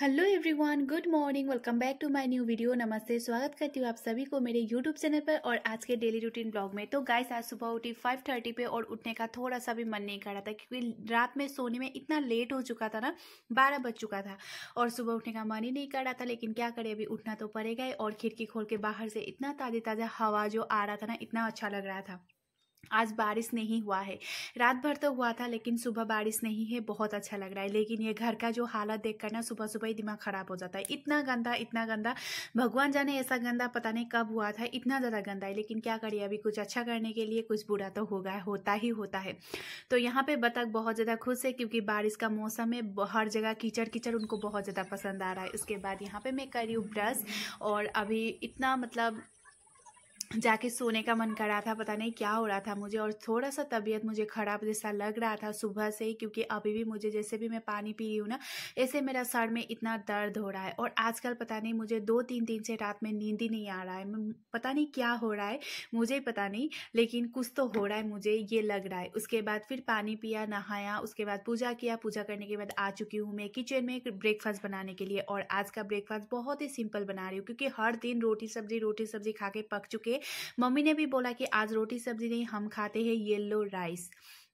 hello everyone good morning welcome back to my new video नमस्ते स्वागत करती हूँ आप सभी को मेरे यूट्यूब चैनल पर और आज के डेली रूटीन ब्लॉग में तो गाइस आज सुबह उठी 5:30 पे और उठने का थोड़ा सा भी मन नहीं कर रहा था क्योंकि रात में सोने में इतना लेट हो चुका था ना बारह बज चुका था और सुबह उठने का मन ही नहीं कर रहा था लेकिन क्या करे अभी उठना तो पड़ेगा और खिड़की खोल के बाहर से इतना ताज़ी ताज़ा हवा जो आ रहा था ना इतना अच्छा लग रहा था आज बारिश नहीं हुआ है रात भर तो हुआ था लेकिन सुबह बारिश नहीं है बहुत अच्छा लग रहा है लेकिन ये घर का जो हालत देखकर ना सुबह सुबह ही दिमाग ख़राब हो जाता है इतना गंदा इतना गंदा भगवान जाने ऐसा गंदा पता नहीं कब हुआ था इतना ज़्यादा गंदा है लेकिन क्या करिए अभी कुछ अच्छा करने के लिए कुछ बुरा तो होगा होता ही होता है तो यहाँ पर बतख बहुत ज़्यादा खुश है क्योंकि बारिश का मौसम है हर जगह कीचड़ कीचड़ उनको बहुत ज़्यादा पसंद आ रहा है उसके बाद यहाँ पर मैं कर रही हूँ ब्रश और अभी इतना मतलब जाके सोने का मन करा था पता नहीं क्या हो रहा था मुझे और थोड़ा सा तबीयत मुझे ख़राब जैसा लग रहा था सुबह से ही क्योंकि अभी भी मुझे जैसे भी मैं पानी पी रही हूँ ना ऐसे मेरा सर में इतना दर्द हो रहा है और आजकल पता नहीं मुझे दो तीन दिन से रात में नींद ही नहीं आ रहा है पता नहीं क्या हो रहा है मुझे पता नहीं लेकिन कुछ तो हो रहा है मुझे ये लग रहा है उसके बाद फिर पानी पिया नहाया उसके बाद पूजा किया पूजा करने के बाद आ चुकी हूँ मैं किचन में ब्रेकफास्ट बनाने के लिए और आज का ब्रेकफास्ट बहुत ही सिंपल बना रही हूँ क्योंकि हर दिन रोटी सब्जी रोटी सब्जी खा के पक चुके मम्मी ने भी बोला कि आज रोटी सब्जी नहीं हम खाते हैं येल्लो राइस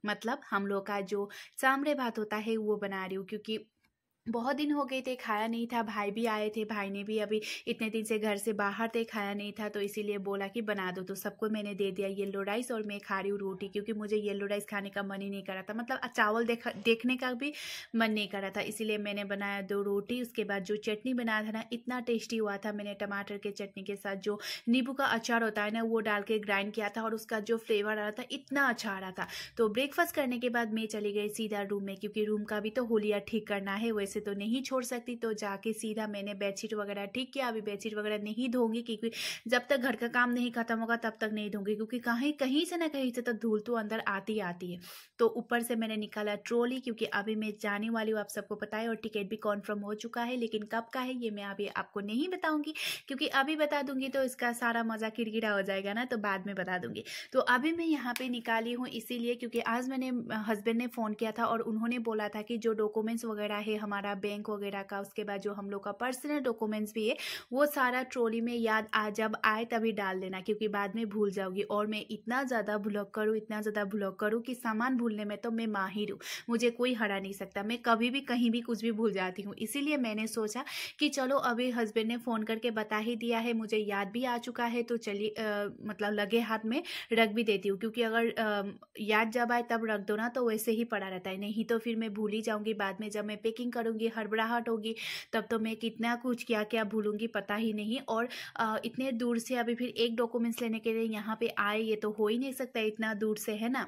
मतलब हम लोग का जो चामड़े भात होता है वो बना रही हूँ क्योंकि बहुत दिन हो गए थे खाया नहीं था भाई भी आए थे भाई ने भी अभी इतने दिन से घर से बाहर थे खाया नहीं था तो इसीलिए बोला कि बना दो तो सबको मैंने दे दिया येलो राइस और मैं खा रही हूँ रोटी क्योंकि मुझे येलो राइस खाने का मन ही नहीं करा था मतलब चावल देख देखने का भी मन नहीं करा था इसीलिए मैंने बनाया दो रोटी उसके बाद जो चटनी बनाया था ना इतना टेस्टी हुआ था मैंने टमाटर के चटनी के साथ जो नींबू का अचार होता है ना वो डाल के ग्राइंड किया था और उसका जो फ्लेवर आ रहा था इतना अच्छा आ रहा था तो ब्रेकफास्ट करने के बाद मैं चली गई सीधा रूम में क्योंकि रूम का भी तो होलिया ठीक करना है वैसे ऐसे तो नहीं छोड़ सकती तो जाके सीधा मैंने बेडशीट वगैरह ठीक किया अभी बेडशीट वगैरह नहीं धोंगी क्योंकि जब तक घर का काम नहीं खत्म होगा तब तक नहीं धोंगी क्योंकि कहीं कहीं से ना कहीं से तो धूल तो अंदर आती आती है तो ऊपर से मैंने निकाला ट्रोली क्योंकि अभी मैं जाने वाली हूँ आप सबको पता है और टिकट भी कॉन्फर्म हो चुका है लेकिन कब का है ये मैं अभी आपको नहीं बताऊंगी क्योंकि अभी बता दूंगी तो इसका सारा मज़ा किरकिरा हो जाएगा ना तो बाद में बता दूंगी तो अभी मैं यहाँ पे निकाली हूँ इसीलिए क्योंकि आज मैंने हस्बैंड ने फ़ोन किया था और उन्होंने बोला था कि जो डॉक्यूमेंट्स वगैरह है हमारे हमारा बैंक वगैरह का उसके बाद जो हम लोग का पर्सनल डॉक्यूमेंट्स भी है वो सारा ट्रॉली में याद आ जब आए तभी डाल देना क्योंकि बाद में भूल जाओगी और मैं इतना ज़्यादा ब्लॉक करूँ इतना ज़्यादा ब्लॉक करूँ कि सामान भूलने में तो मैं माहिर हूँ मुझे कोई हरा नहीं सकता मैं कभी भी कहीं भी कुछ भी भूल जाती हूँ इसीलिए मैंने सोचा कि चलो अभी हस्बैंड ने फ़ोन करके बता ही दिया है मुझे याद भी आ चुका है तो चलिए मतलब लगे हाथ में रख भी देती हूँ क्योंकि अगर याद जब आए तब रख दो ना तो वैसे ही पड़ा रहता है नहीं तो फिर मैं भूल ही जाऊँगी बाद में जब मैं पैकिंग करूँगी होंगी हड़बड़ाहट होगी तब तो मैं कितना कुछ क्या क्या भूलूंगी पता ही नहीं और इतने दूर से अभी फिर एक डॉक्यूमेंट्स लेने के लिए यहाँ पे आए ये तो हो ही नहीं सकता इतना दूर से है ना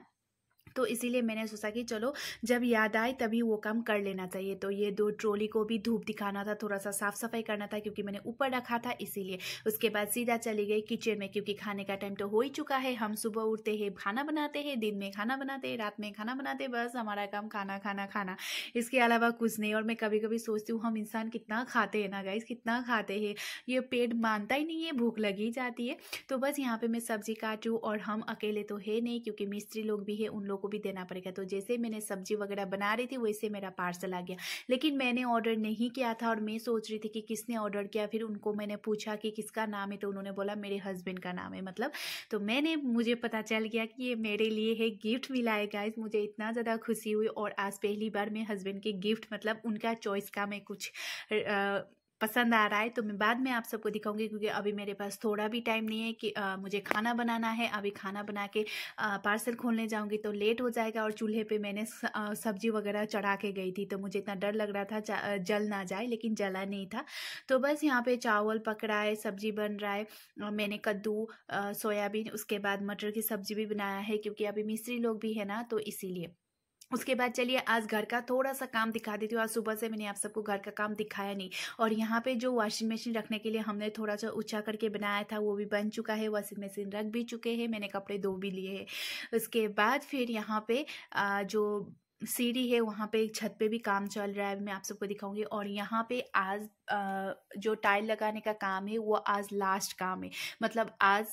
तो इसीलिए मैंने सोचा कि चलो जब याद आए तभी वो काम कर लेना चाहिए तो ये दो ट्रॉली को भी धूप दिखाना था थोड़ा सा साफ सफाई करना था क्योंकि मैंने ऊपर रखा था इसीलिए उसके बाद सीधा चली गई किचन में क्योंकि खाने का टाइम तो हो ही चुका है हम सुबह उठते हैं खाना बनाते हैं दिन में खाना बनाते हैं रात में खाना बनाते बस हमारा काम खाना खाना खाना इसके अलावा कुछ नहीं और मैं कभी कभी सोचती हूँ हम इंसान कितना खाते हैं ना गाइस कितना खाते हैं ये पेट मानता ही नहीं है भूख लगी जाती है तो बस यहाँ पे मैं सब्जी काटूँ और हम अकेले तो है नहीं क्योंकि मिस्त्री लोग भी है उन लोग को भी देना पड़ेगा तो जैसे मैंने सब्जी वगैरह बना रही थी वैसे मेरा पार्सल आ गया लेकिन मैंने ऑर्डर नहीं किया था और मैं सोच रही थी कि किसने ऑर्डर किया फिर उनको मैंने पूछा कि किसका नाम है तो उन्होंने बोला मेरे हस्बैंड का नाम है मतलब तो मैंने मुझे पता चल गया कि ये मेरे लिए है गिफ्ट मिला है गाइज मुझे इतना ज़्यादा खुशी हुई और आज पहली बार मैं हस्बैंड के गिफ्ट मतलब उनका चॉइस का मैं कुछ आ, पसंद आ रहा है तो मैं बाद में आप सबको दिखाऊंगी क्योंकि अभी मेरे पास थोड़ा भी टाइम नहीं है कि आ, मुझे खाना बनाना है अभी खाना बना के आ, पार्सल खोलने जाऊंगी तो लेट हो जाएगा और चूल्हे पे मैंने सब्जी वगैरह चढ़ा के गई थी तो मुझे इतना डर लग रहा था जल ना जाए लेकिन जला नहीं था तो बस यहाँ पे चावल पक रहा है सब्जी बन रहा है मैंने कद्दू सोयाबीन उसके बाद मटर की सब्जी भी बनाया है क्योंकि अभी मिस्त्री लोग भी है ना तो इसीलिए उसके बाद चलिए आज घर का थोड़ा सा काम दिखा देती हूँ आज सुबह से मैंने आप सबको घर का काम दिखाया नहीं और यहाँ पे जो वॉशिंग मशीन रखने के लिए हमने थोड़ा सा ऊंचा करके बनाया था वो भी बन चुका है वॉशिंग मशीन रख भी चुके हैं मैंने कपड़े धो भी लिए हैं उसके बाद फिर यहाँ पे जो सीढ़ी है वहाँ पे छत पे भी काम चल रहा है मैं आप सबको दिखाऊंगी और यहाँ पे आज जो टाइल लगाने का काम है वो आज लास्ट काम है मतलब आज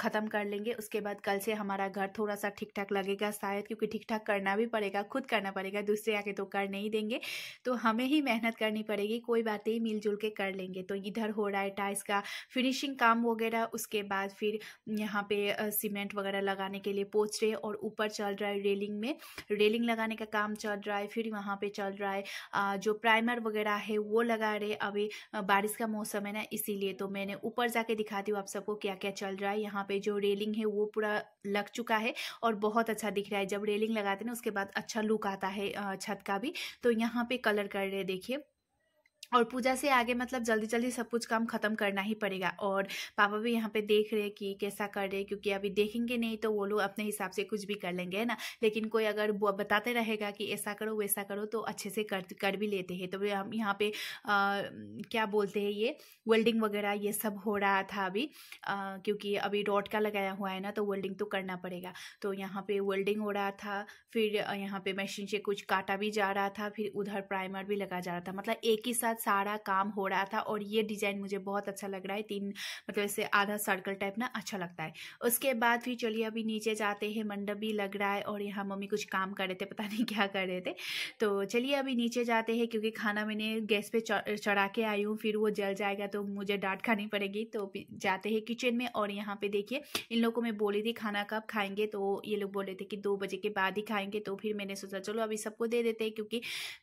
ख़त्म कर लेंगे उसके बाद कल से हमारा घर थोड़ा सा ठीक ठाक लगेगा शायद क्योंकि ठीक ठाक करना भी पड़ेगा खुद करना पड़ेगा दूसरे आके तो कर नहीं देंगे तो हमें ही मेहनत करनी पड़ेगी कोई बात नहीं मिलजुल के कर लेंगे तो इधर हो रहा है टाइल्स का फिनिशिंग काम वगैरह उसके बाद फिर यहाँ पे सीमेंट वगैरह लगाने के लिए पोच रहे और ऊपर चल रहा है रेलिंग में रेलिंग लगाने का काम चल रहा है फिर वहाँ पर चल रहा है जो प्राइमर वगैरह है वो लगा रहे अभी अभी बारिश का मौसम है ना इसीलिए तो मैंने ऊपर जाके दिखाती हूँ आप सबको क्या क्या चल रहा है यहाँ पे जो रेलिंग है वो पूरा लग चुका है और बहुत अच्छा दिख रहा है जब रेलिंग लगाते ना उसके बाद अच्छा लुक आता है छत का भी तो यहाँ पे कलर कर रहे देखिए और पूजा से आगे मतलब जल्दी जल्दी सब कुछ काम खत्म करना ही पड़ेगा और पापा भी यहाँ पे देख रहे हैं कि कैसा कर रहे क्योंकि अभी देखेंगे नहीं तो वो लोग अपने हिसाब से कुछ भी कर लेंगे है ना लेकिन कोई अगर बताते रहेगा कि ऐसा करो वैसा करो तो अच्छे से कर कर भी लेते हैं तो भी हम यहाँ पे आ, क्या बोलते हैं ये वेल्डिंग वगैरह ये सब हो रहा था अभी आ, क्योंकि अभी रॉड का लगाया हुआ है ना तो वेल्डिंग तो करना पड़ेगा तो यहाँ पे वेल्डिंग हो रहा था फिर यहाँ पे मशीन से कुछ काटा भी जा रहा था फिर उधर प्राइमर भी लगा जा रहा था मतलब एक ही साथ सारा काम हो रहा था और ये डिज़ाइन मुझे बहुत अच्छा लग रहा है तीन मतलब इससे आधा सर्कल टाइप ना अच्छा लगता है उसके बाद फिर चलिए अभी नीचे जाते हैं मंडप भी लग रहा है और यहाँ मम्मी कुछ काम कर रहे थे पता नहीं क्या कर रहे थे तो चलिए अभी नीचे जाते हैं क्योंकि खाना मैंने गैस पे चढ़ा के आई हूँ फिर वो जल जाएगा तो मुझे डांट खानी पड़ेगी तो जाते हैं किचन में और यहाँ पे देखिए इन लोगों को मैं बोली थी खाना कब खाएंगे तो ये लोग बोले थे कि दो बजे के बाद ही खाएंगे तो फिर मैंने सोचा चलो अभी सबको दे देते हैं क्योंकि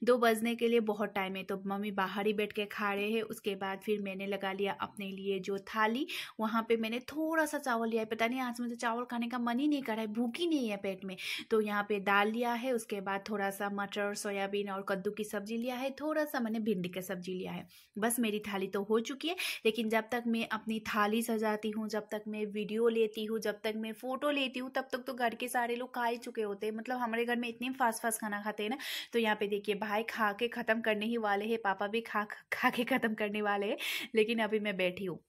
दो बजने के लिए बहुत टाइम है तो मम्मी बाहर सारी बैठ के खा रहे हैं उसके बाद फिर मैंने लगा लिया अपने लिए जो थाली वहाँ पे मैंने थोड़ा सा चावल लिया है पता नहीं आज मुझे चावल खाने का मन ही नहीं कर रहा है भूख ही नहीं है पेट में तो यहाँ पे दाल लिया है उसके बाद थोड़ा सा मटर सोयाबीन और कद्दू की सब्जी लिया है थोड़ा सा मैंने भिंडी का सब्जी लिया है बस मेरी थाली तो हो चुकी है लेकिन जब तक मैं अपनी थाली सजाती हूँ जब तक मैं वीडियो लेती हूँ जब तक मैं फ़ोटो लेती हूँ तब तक तो घर के सारे लोग खा ही चुके होते हैं मतलब हमारे घर में इतने फास्ट फास्ट खाना खाते हैं ना तो यहाँ पे देखिए भाई खा के ख़त्म करने ही वाले हैं पापा भी खा खा खा के ख़त्म करने वाले लेकिन अभी मैं बैठी हूँ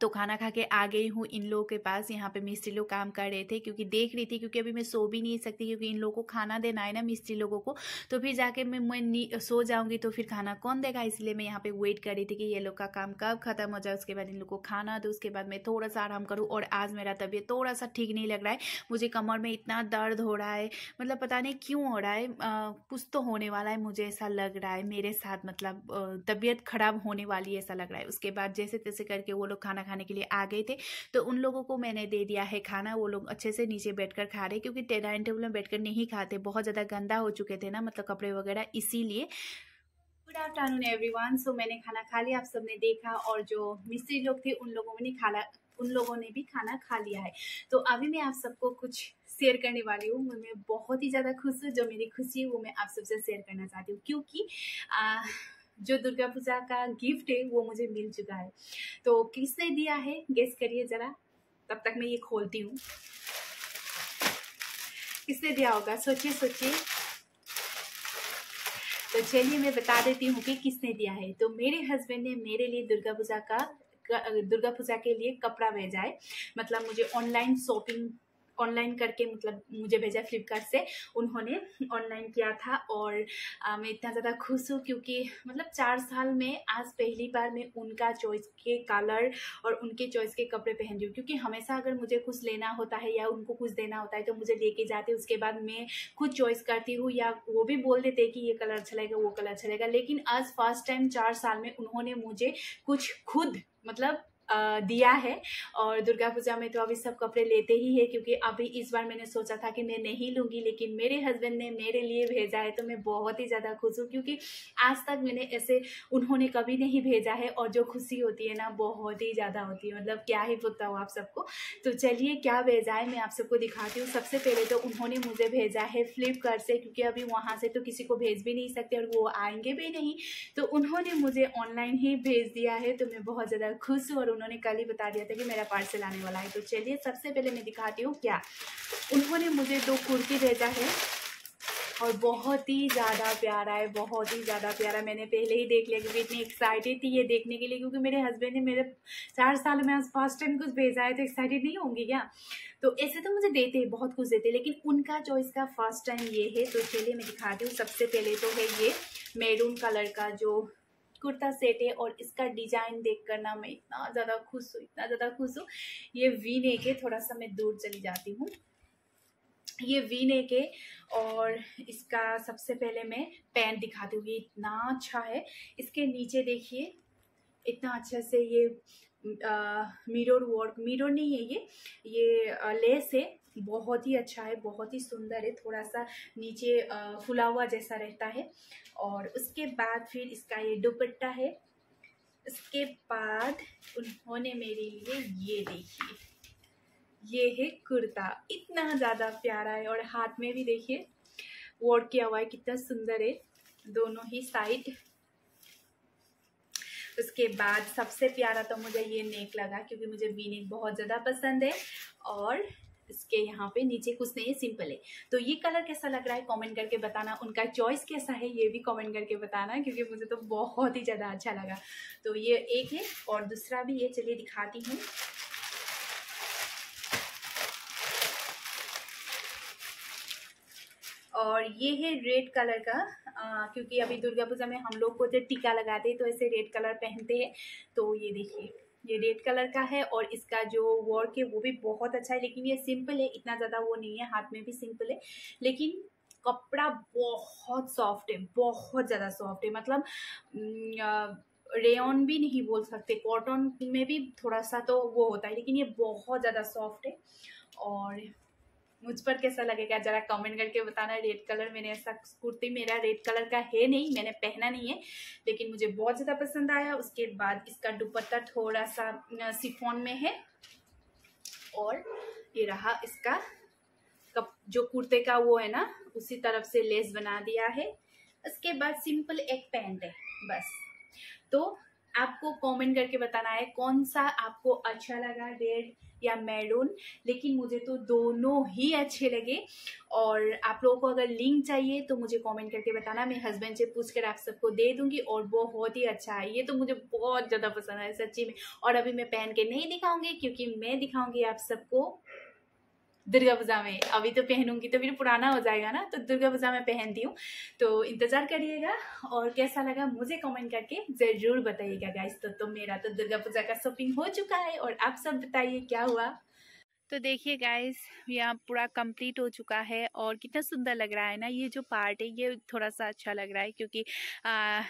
तो खाना खा के आ गई हूँ इन लोगों के पास यहाँ पे मिस्त्री लोग काम कर रहे थे क्योंकि देख रही थी क्योंकि अभी मैं सो भी नहीं सकती क्योंकि इन लोगों को खाना देना है ना मिस्त्री लोगों को तो फिर जाके मैं मैं सो जाऊँगी तो फिर खाना कौन देगा इसलिए मैं यहाँ पे वेट कर रही थी कि ये लोग का काम कब खत्म हो जाए उसके बाद इन लोग को खाना दो उसके बाद मैं थोड़ा सा आराम करूँ और आज मेरा तबीयत थोड़ा सा ठीक नहीं लग रहा है मुझे कमर में इतना दर्द हो रहा है मतलब पता नहीं क्यों हो रहा है कुछ तो होने वाला है मुझे ऐसा लग रहा है मेरे साथ मतलब तबीयत खराब होने वाली है ऐसा लग रहा है उसके बाद जैसे तैसे करके वो लोग खाना खाने के लिए आ गए थे तो उन लोगों को मैंने दे दिया है खाना वो लोग अच्छे से नीचे बैठकर खा रहे क्योंकि डाइनिंग टेबल में बैठकर नहीं खाते बहुत ज़्यादा गंदा हो चुके थे ना मतलब कपड़े वगैरह इसीलिए गुड आफ्टरनून एवरीवन सो मैंने खाना खा लिया आप सबने देखा और जो मिस्त्री लोग थे उन लोगों ने खाना उन लोगों ने भी खाना खा लिया है तो अभी मैं आप सबको कुछ शेयर करने वाली हूँ मैं बहुत ही ज़्यादा खुश हूँ जो मेरी खुशी है वो मैं आप सबसे शेयर करना चाहती हूँ क्योंकि आ, जो दुर्गा पूजा का गिफ्ट है वो मुझे मिल चुका है तो किसने दिया है गेस करिए ज़रा तब तक मैं ये खोलती हूँ किसने दिया होगा सोचिए सोचिए तो चलिए मैं बता देती हूँ कि किसने दिया है तो मेरे हस्बैंड ने मेरे लिए दुर्गा पूजा का दुर्गा पूजा के लिए कपड़ा भेजा है मतलब मुझे ऑनलाइन शॉपिंग ऑनलाइन करके मतलब मुझे भेजा फ्लिपकार्ट से उन्होंने ऑनलाइन किया था और आ, मैं इतना ज़्यादा खुश हूँ क्योंकि मतलब चार साल में आज पहली बार मैं उनका चॉइस के कलर और उनके चॉइस के कपड़े पहन रही हूँ क्योंकि हमेशा अगर मुझे कुछ लेना होता है या उनको कुछ देना होता है तो मुझे लेके जाते उसके बाद मैं खुद चॉइस करती हूँ या वो भी बोल देते कि ये कलर अच्छा लगेगा वो कलर अच्छा लगेगा लेकिन आज फर्स्ट टाइम चार साल में उन्होंने मुझे कुछ खुद मतलब दिया है और दुर्गा पूजा में तो अभी सब कपड़े लेते ही है क्योंकि अभी इस बार मैंने सोचा था कि मैं नहीं लूँगी लेकिन मेरे हस्बैंड ने मेरे लिए भेजा है तो मैं बहुत ही ज़्यादा खुश हूँ क्योंकि आज तक मैंने ऐसे उन्होंने कभी नहीं भेजा है और जो खुशी होती है ना बहुत ही ज़्यादा होती है मतलब क्या ही हूँ आप सबको तो चलिए क्या भेजा है मैं आप सबको दिखाती हूँ सबसे पहले तो उन्होंने मुझे भेजा है फ्लिपकार्ट से क्योंकि अभी वहाँ से तो किसी को भेज भी नहीं सकते और वो आएंगे भी नहीं तो उन्होंने मुझे ऑनलाइन ही भेज दिया है तो मैं बहुत ज़्यादा खुश हूँ और उन्होंने कल ही बता दिया था कि मेरा पार्सल आने वाला है तो चलिए सबसे पहले मैं दिखाती हूँ क्या उन्होंने मुझे दो कुर्ती भेजा है और बहुत ही ज़्यादा प्यारा है बहुत ही ज़्यादा प्यारा मैंने पहले ही देख लिया क्योंकि इतनी एक्साइटेड थी ये देखने के लिए क्योंकि मेरे हस्बैंड ने मेरे चार साल में आज फर्स्ट टाइम कुछ भेजा है तो एक्साइटेड नहीं होंगी क्या तो ऐसे तो मुझे देते हैं बहुत कुछ देते हैं लेकिन उनका चॉइस का फर्स्ट टाइम ये है तो चलिए मैं दिखाती हूँ सबसे पहले तो है ये मेरून कलर का जो कुर्ता सेट है और इसका डिजाइन देख कर ना मैं इतना ज़्यादा खुश हूँ इतना ज़्यादा खुश हूँ ये वी ने के थोड़ा सा मैं दूर चली जाती हूँ ये वी ने के और इसका सबसे पहले मैं पैंट दिखाती हूँ ये इतना अच्छा है इसके नीचे देखिए इतना अच्छा से ये मिरर वर्क मिरर नहीं है ये ये लेस है बहुत ही अच्छा है बहुत ही सुंदर है थोड़ा सा नीचे फुला हुआ जैसा रहता है और उसके बाद फिर इसका ये दुपट्टा है उसके बाद उन्होंने मेरे लिए ये देखिए ये है कुर्ता इतना ज़्यादा प्यारा है और हाथ में भी देखिए वर्ड किया हुआ है कितना सुंदर है दोनों ही साइड उसके बाद सबसे प्यारा तो मुझे ये नेक लगा क्योंकि मुझे वी नेक बहुत ज़्यादा पसंद है और इसके यहाँ पे नीचे कुछ नहीं है सिंपल है तो ये कलर कैसा लग रहा है कमेंट करके बताना उनका चॉइस कैसा है ये भी कमेंट करके बताना क्योंकि मुझे तो बहुत ही ज़्यादा अच्छा लगा तो ये एक है और दूसरा भी ये चलिए दिखाती हूँ और ये है रेड कलर का आ, क्योंकि अभी दुर्गा पूजा में हम लोग को जब टीका लगाते हैं तो ऐसे रेड कलर पहनते हैं तो ये देखिए ये रेड कलर का है और इसका जो वर्क है वो भी बहुत अच्छा है लेकिन ये सिंपल है इतना ज़्यादा वो नहीं है हाथ में भी सिंपल है लेकिन कपड़ा बहुत सॉफ्ट है बहुत ज़्यादा सॉफ्ट है मतलब रेन भी नहीं बोल सकते कॉटन में भी थोड़ा सा तो वो होता है लेकिन ये बहुत ज़्यादा सॉफ्ट है और मुझ पर कैसा लगेगा जरा कमेंट करके बताना रेड कलर मैंने ऐसा कुर्ती मेरा रेड कलर का है नहीं मैंने पहना नहीं है लेकिन मुझे बहुत ज़्यादा पसंद आया उसके बाद इसका दुपट्टा थोड़ा सा सिफोन में है और ये रहा इसका कप जो कुर्ते का वो है ना उसी तरफ से लेस बना दिया है उसके बाद सिंपल एक पैंट है बस तो आपको कमेंट करके बताना है कौन सा आपको अच्छा लगा रेड या मैरून लेकिन मुझे तो दोनों ही अच्छे लगे और आप लोगों को अगर लिंक चाहिए तो मुझे कमेंट करके बताना मैं हस्बैंड से पूछ कर आप सबको दे दूंगी और बहुत ही अच्छा है ये तो मुझे बहुत ज़्यादा पसंद है सच्ची में और अभी मैं पहन के नहीं दिखाऊंगी क्योंकि मैं दिखाऊंगी आप सबको दुर्गा पूजा में अभी तो पहनूंगी तो फिर पुराना हो जाएगा ना तो दुर्गा पूजा में पहनती हूँ तो इंतज़ार करिएगा और कैसा लगा मुझे कमेंट करके ज़रूर बताइएगा गाइस तो, तो मेरा तो दुर्गा पूजा का शॉपिंग हो चुका है और आप सब बताइए क्या हुआ तो देखिए गाइस यहाँ पूरा कंप्लीट हो चुका है और कितना सुंदर लग रहा है ना ये जो पार्ट है ये थोड़ा सा अच्छा लग रहा है क्योंकि आ,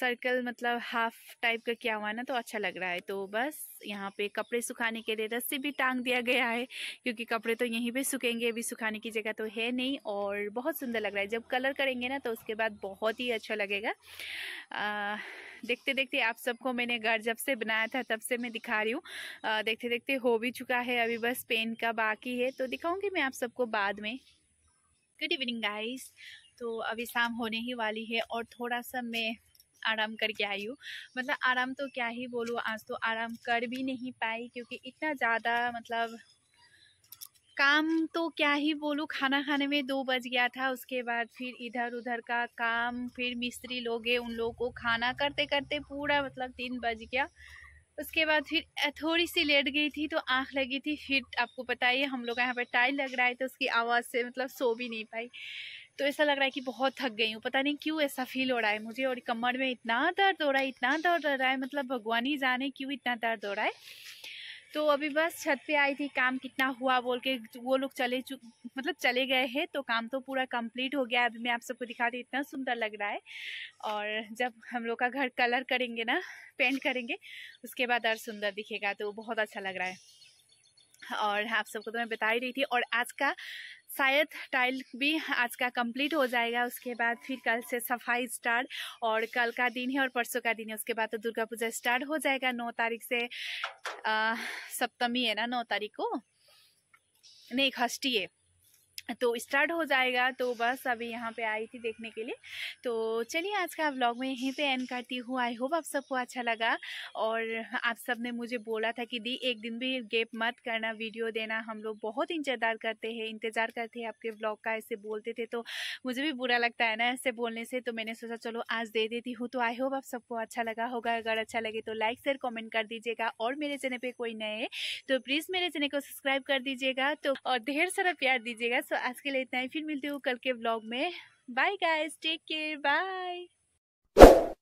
सर्कल मतलब हाफ टाइप का किया हुआ ना तो अच्छा लग रहा है तो बस यहाँ पे कपड़े सुखाने के लिए रस्सी भी टांग दिया गया है क्योंकि कपड़े तो यहीं पे सूखेंगे अभी सुखाने की जगह तो है नहीं और बहुत सुंदर लग रहा है जब कलर करेंगे ना तो उसके बाद बहुत ही अच्छा लगेगा आ, देखते देखते आप सबको मैंने घर जब से बनाया था तब से मैं दिखा रही हूँ देखते देखते हो भी चुका है अभी बस पेन का बाकी है तो दिखाऊँगी मैं आप सबको बाद में गुड इवनिंग गाइस तो अभी शाम होने ही वाली है और थोड़ा सा मैं आराम करके आई हूँ मतलब आराम तो क्या ही बोलूँ आज तो आराम कर भी नहीं पाई क्योंकि इतना ज़्यादा मतलब काम तो क्या ही बोलूँ खाना खाने में दो बज गया था उसके बाद फिर इधर उधर का काम फिर मिस्त्री लोग उन लोगों को खाना करते करते पूरा मतलब तीन बज गया उसके बाद फिर थोड़ी सी लेट गई थी तो आँख लगी थी फिर आपको पता ही हम लोग यहाँ पर टाइल लग रहा है तो उसकी आवाज़ से मतलब सो भी नहीं पाई तो ऐसा लग रहा है कि बहुत थक गई हूँ पता नहीं क्यों ऐसा फील हो रहा है मुझे और कमर में इतना दर्द हो रहा है इतना दर्द हो रहा है मतलब भगवान ही जाने क्यों इतना दर्द हो रहा है तो अभी बस छत पे आई थी काम कितना हुआ बोल के वो लोग चले चु मतलब चले गए हैं तो काम तो पूरा कंप्लीट हो गया अभी मैं आप सबको दिखा रही इतना सुंदर लग रहा है और जब हम लोग का घर कलर करेंगे ना पेंट करेंगे उसके बाद और सुंदर दिखेगा तो बहुत अच्छा लग रहा है और आप सबको तो मैं बता ही रही थी और आज का शायद टाइल भी आज का कंप्लीट हो जाएगा उसके बाद फिर कल से सफाई स्टार्ट और कल का दिन है और परसों का दिन है उसके बाद तो दुर्गा पूजा स्टार्ट हो जाएगा नौ तारीख से सप्तमी है ना नौ तारीख को नहीं खष्टी है तो स्टार्ट हो जाएगा तो बस अभी यहाँ पे आई थी देखने के लिए तो चलिए आज का व्लॉग मैं यहीं पे एंड करती हूँ आई होप आप सबको अच्छा लगा और आप सब ने मुझे बोला था कि दी एक दिन भी गेप मत करना वीडियो देना हम लोग बहुत इंतजार करते हैं इंतज़ार करते हैं आपके ब्लॉग का ऐसे बोलते थे तो मुझे भी बुरा लगता है ना ऐसे बोलने से तो मैंने सोचा चलो आज दे देती हूँ तो आई होप आप सबको अच्छा लगा होगा अगर अच्छा लगे तो लाइक शेयर कॉमेंट कर दीजिएगा और मेरे चैनल पर कोई नए है तो प्लीज़ मेरे चैनल को सब्सक्राइब कर दीजिएगा तो और ढेर सारा प्यार दीजिएगा आज के लिए इतना ही फिर मिलती हूँ कल के ब्लॉग में bye guys take care bye